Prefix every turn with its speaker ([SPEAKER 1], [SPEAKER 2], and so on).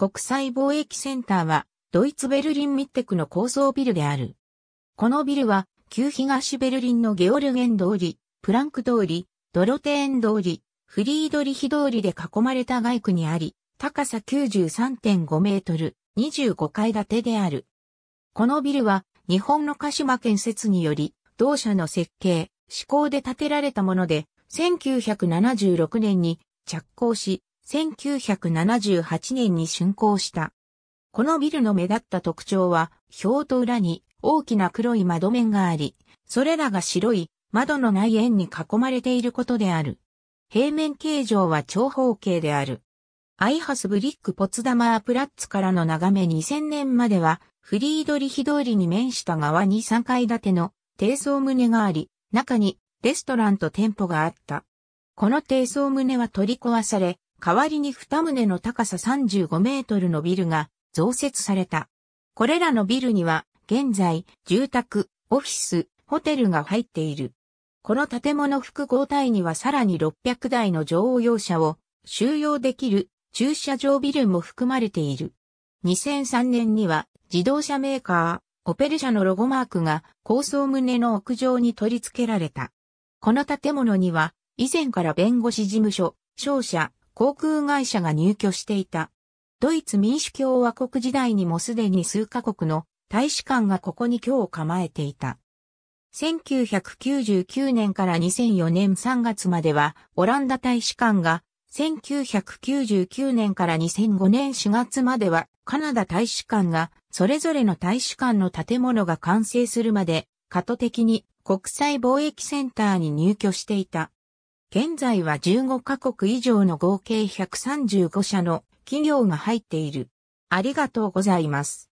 [SPEAKER 1] 国際貿易センターは、ドイツベルリンミッテクの高層ビルである。このビルは、旧東ベルリンのゲオルゲン通り、プランク通り、ドロテーン通り、フリードリヒ通りで囲まれた外区にあり、高さ93.5メートル、25階建てである。このビルは、日本の鹿島建設により、同社の設計、施工で建てられたもので、1976年に着工し、1978年に竣工した。このビルの目立った特徴は、表と裏に大きな黒い窓面があり、それらが白い窓のない円に囲まれていることである。平面形状は長方形である。アイハスブリックポツダマープラッツからの眺め2000年までは、フリードリヒ通りに面した側に3階建ての低層棟があり、中にレストランと店舗があった。この低層棟は取り壊され、代わりに二棟の高さ35メートルのビルが増設された。これらのビルには、現在、住宅、オフィス、ホテルが入っている。この建物複合体にはさらに600台の乗用車を収容できる駐車場ビルも含まれている。2003年には自動車メーカー、オペル社のロゴマークが高層棟の屋上に取り付けられた。この建物には以前から弁護士事務所、商社、航空会社が入居していた。ドイツ民主共和国時代にもすでに数カ国の大使館がここに今日構えていた。1999年から2004年3月まではオランダ大使館が、1999年から2005年4月まではカナダ大使館が、それぞれの大使館の建物が完成するまで、過渡的に国際貿易センターに入居していた。現在は15カ国以上の合計135社の企業が入っている。ありがとうございます。